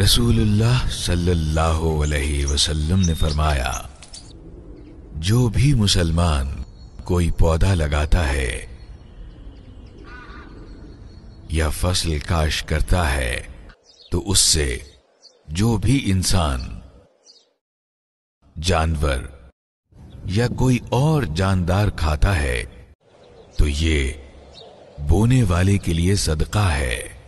रसूलुल्लाह सल्लल्लाहु अलैहि वसल्लम ने फरमाया जो भी मुसलमान कोई पौधा लगाता है या फसल काश करता है तो उससे जो भी इंसान जानवर या कोई और जानदार खाता है तो ये बोने वाले के लिए सदका है